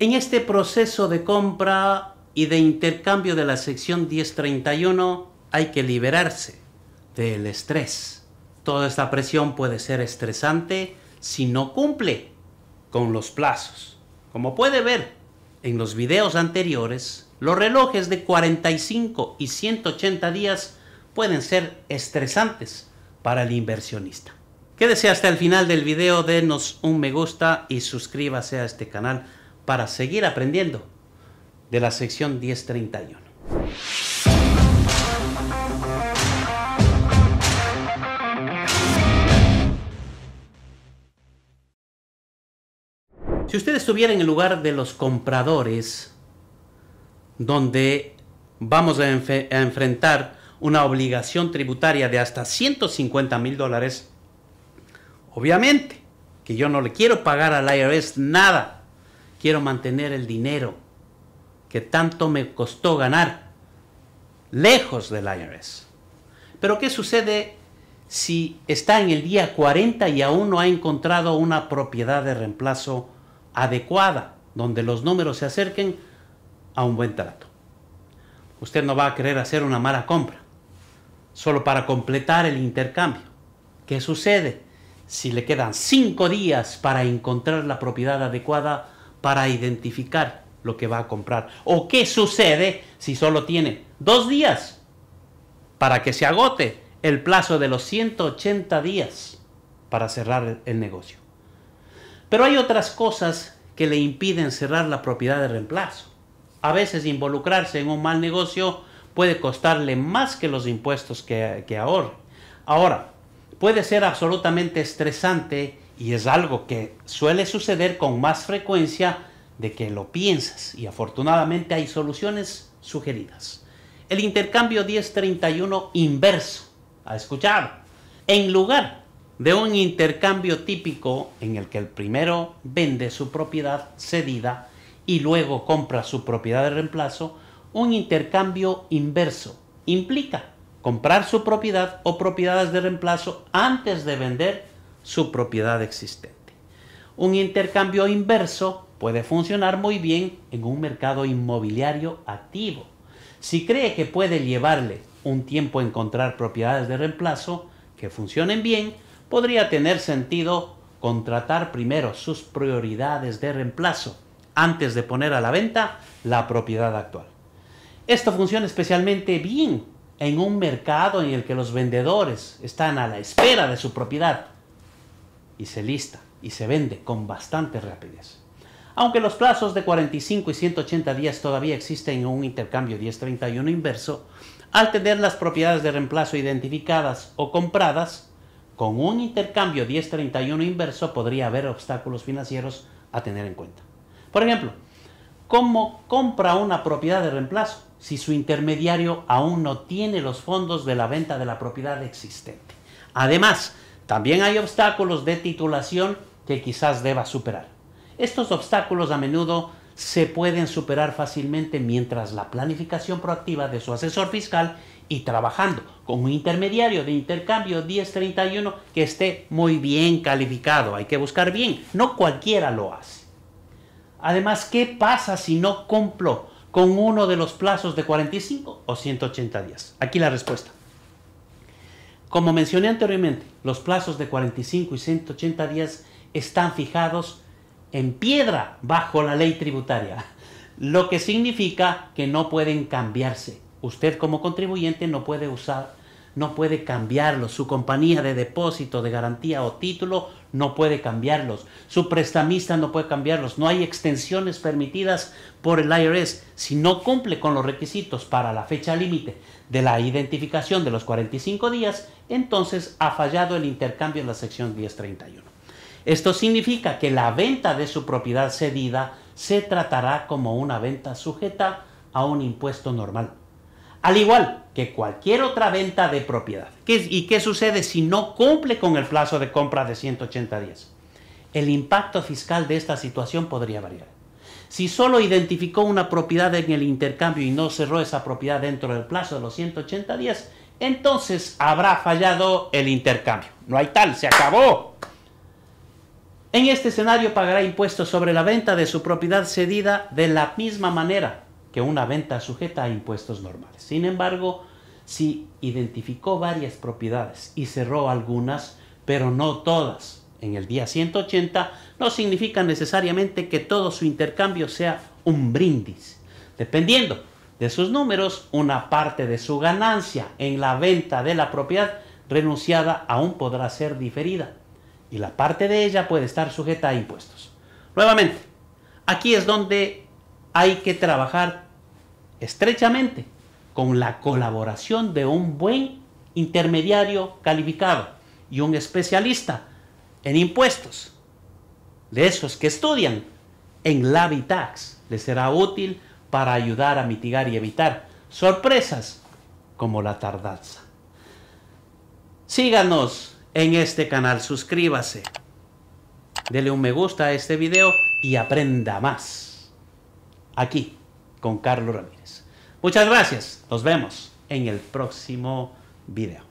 En este proceso de compra y de intercambio de la sección 1031 hay que liberarse del estrés. Toda esta presión puede ser estresante si no cumple con los plazos. Como puede ver en los videos anteriores, los relojes de 45 y 180 días pueden ser estresantes para el inversionista. Quédese hasta el final del video, denos un me gusta y suscríbase a este canal para seguir aprendiendo de la sección 1031. Si usted estuviera en el lugar de los compradores, donde vamos a, enfrentar una obligación tributaria de hasta 150 mil dólares, obviamente que yo no le quiero pagar al IRS nada quiero mantener el dinero que tanto me costó ganar lejos del IRS. Pero ¿qué sucede si está en el día 40 y aún no ha encontrado una propiedad de reemplazo adecuada, donde los números se acerquen a un buen trato? Usted no va a querer hacer una mala compra, solo para completar el intercambio. ¿Qué sucede si le quedan cinco días para encontrar la propiedad adecuada? para identificar lo que va a comprar. ¿O qué sucede si solo tiene dos días para que se agote el plazo de los 180 días para cerrar el negocio? Pero hay otras cosas que le impiden cerrar la propiedad de reemplazo. A veces involucrarse en un mal negocio puede costarle más que los impuestos que, que ahorre. Ahora, puede ser absolutamente estresante y es algo que suele suceder con más frecuencia de que lo piensas y afortunadamente hay soluciones sugeridas. El intercambio 1031 inverso, A escuchado? En lugar de un intercambio típico en el que el primero vende su propiedad cedida y luego compra su propiedad de reemplazo, un intercambio inverso implica comprar su propiedad o propiedades de reemplazo antes de vender su propiedad existente. Un intercambio inverso puede funcionar muy bien en un mercado inmobiliario activo. Si cree que puede llevarle un tiempo encontrar propiedades de reemplazo que funcionen bien, podría tener sentido contratar primero sus prioridades de reemplazo antes de poner a la venta la propiedad actual. Esto funciona especialmente bien en un mercado en el que los vendedores están a la espera de su propiedad y se lista y se vende con bastante rapidez. Aunque los plazos de 45 y 180 días todavía existen en un intercambio 1031 inverso, al tener las propiedades de reemplazo identificadas o compradas, con un intercambio 1031 inverso podría haber obstáculos financieros a tener en cuenta. Por ejemplo, ¿cómo compra una propiedad de reemplazo si su intermediario aún no tiene los fondos de la venta de la propiedad existente? Además, también hay obstáculos de titulación que quizás deba superar. Estos obstáculos a menudo se pueden superar fácilmente mientras la planificación proactiva de su asesor fiscal y trabajando con un intermediario de intercambio 1031 que esté muy bien calificado. Hay que buscar bien, no cualquiera lo hace. Además, ¿qué pasa si no cumplo con uno de los plazos de 45 o 180 días? Aquí la respuesta. Como mencioné anteriormente, los plazos de 45 y 180 días están fijados en piedra bajo la ley tributaria, lo que significa que no pueden cambiarse. Usted como contribuyente no puede usar, no puede cambiarlo. Su compañía de depósito, de garantía o título no puede cambiarlos, su prestamista no puede cambiarlos, no hay extensiones permitidas por el IRS. Si no cumple con los requisitos para la fecha límite de la identificación de los 45 días, entonces ha fallado el intercambio en la sección 1031. Esto significa que la venta de su propiedad cedida se tratará como una venta sujeta a un impuesto normal al igual que cualquier otra venta de propiedad. ¿Y qué sucede si no cumple con el plazo de compra de 180 días? El impacto fiscal de esta situación podría variar. Si solo identificó una propiedad en el intercambio y no cerró esa propiedad dentro del plazo de los 180 días, entonces habrá fallado el intercambio. No hay tal, se acabó. En este escenario pagará impuestos sobre la venta de su propiedad cedida de la misma manera que una venta sujeta a impuestos normales. Sin embargo, si identificó varias propiedades y cerró algunas, pero no todas, en el día 180, no significa necesariamente que todo su intercambio sea un brindis. Dependiendo de sus números, una parte de su ganancia en la venta de la propiedad renunciada aún podrá ser diferida y la parte de ella puede estar sujeta a impuestos. Nuevamente, aquí es donde hay que trabajar estrechamente con la colaboración de un buen intermediario calificado y un especialista en impuestos. De esos que estudian en la Tax, les será útil para ayudar a mitigar y evitar sorpresas como la tardanza. Síganos en este canal, suscríbase, dele un me gusta a este video y aprenda más aquí con Carlos Ramírez. Muchas gracias. Nos vemos en el próximo video.